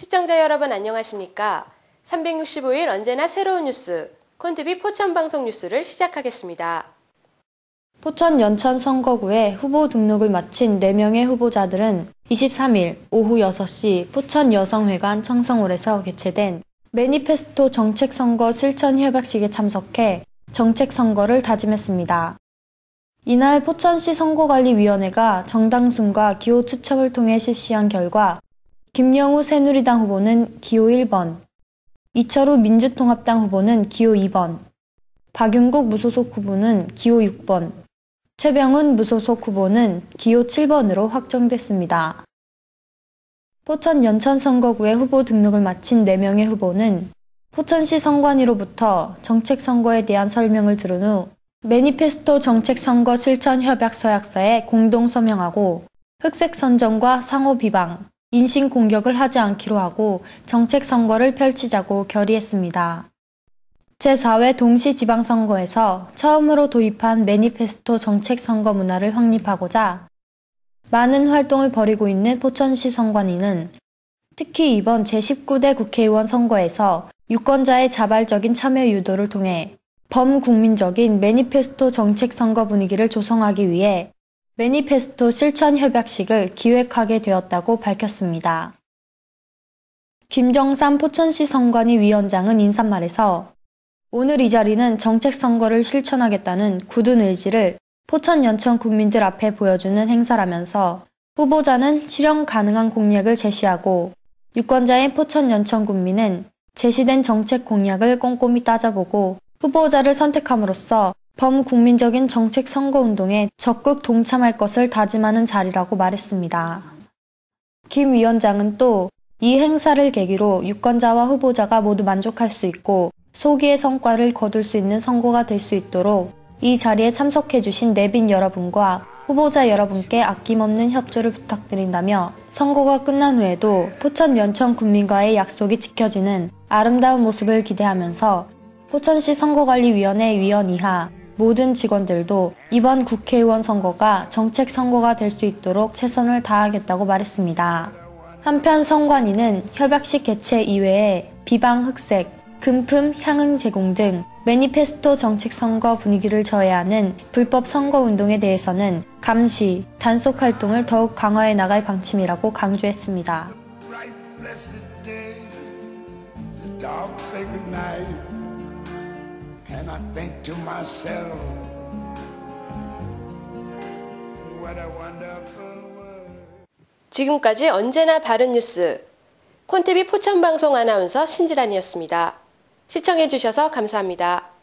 시청자 여러분 안녕하십니까? 365일 언제나 새로운 뉴스 콘트비 포천 방송 뉴스를 시작하겠습니다. 포천 연천 선거구에 후보 등록을 마친 4명의 후보자들은 23일 오후 6시 포천 여성회관 청성홀에서 개최된 매니페스토 정책 선거 실천 협약식에 참석해 정책 선거를 다짐했습니다. 이날 포천시 선거관리위원회가 정당순과 기호 추첨을 통해 실시한 결과 김영우 새누리당 후보는 기호 1번, 이철우 민주통합당 후보는 기호 2번, 박윤국 무소속 후보는 기호 6번, 최병훈 무소속 후보는 기호 7번으로 확정됐습니다. 포천 연천 선거구의 후보 등록을 마친 4명의 후보는 포천시 선관위로부터 정책 선거에 대한 설명을 들은 후 매니페스토 정책 선거 실천 협약 서약서에 공동 서명하고 흑색 선정과 상호 비방, 인신 공격을 하지 않기로 하고 정책 선거를 펼치자고 결의했습니다. 제4회 동시 지방선거에서 처음으로 도입한 매니페스토 정책 선거 문화를 확립하고자 많은 활동을 벌이고 있는 포천시 선관위는 특히 이번 제19대 국회의원 선거에서 유권자의 자발적인 참여 유도를 통해 범국민적인 매니페스토 정책 선거 분위기를 조성하기 위해 매니페스토 실천 협약식을 기획하게 되었다고 밝혔습니다. 김정삼 포천시 선관위 위원장은 인사말에서 오늘 이 자리는 정책 선거를 실천하겠다는 굳은 의지를 포천 연천 국민들 앞에 보여주는 행사라면서 후보자는 실현 가능한 공약을 제시하고 유권자인 포천 연천 국민은 제시된 정책 공약을 꼼꼼히 따져보고 후보자를 선택함으로써 범국민적인 정책 선거운동에 적극 동참할 것을 다짐하는 자리라고 말했습니다. 김 위원장은 또 이 행사를 계기로 유권자와 후보자가 모두 만족할 수 있고 소기의 성과를 거둘 수 있는 선거가 될 수 있도록 이 자리에 참석해주신 내빈 여러분과 후보자 여러분께 아낌없는 협조를 부탁드린다며 선거가 끝난 후에도 포천 연천 국민과의 약속이 지켜지는 아름다운 모습을 기대하면서 포천시 선거관리위원회 위원 이하 모든 직원들도 이번 국회의원 선거가 정책 선거가 될 수 있도록 최선을 다하겠다고 말했습니다. 한편 선관위는 협약식 개최 이외에 비방 흑색, 금품 향응 제공 등 매니페스토 정책 선거 분위기를 저해하는 불법 선거 운동에 대해서는 감시, 단속 활동을 더욱 강화해 나갈 방침이라고 강조했습니다. And I think to myself, what a wonderful world. 지금까지 언제나 바른 뉴스 콘테비 포천방송 아나운서 신지란이었습니다. 시청해주셔서 감사합니다.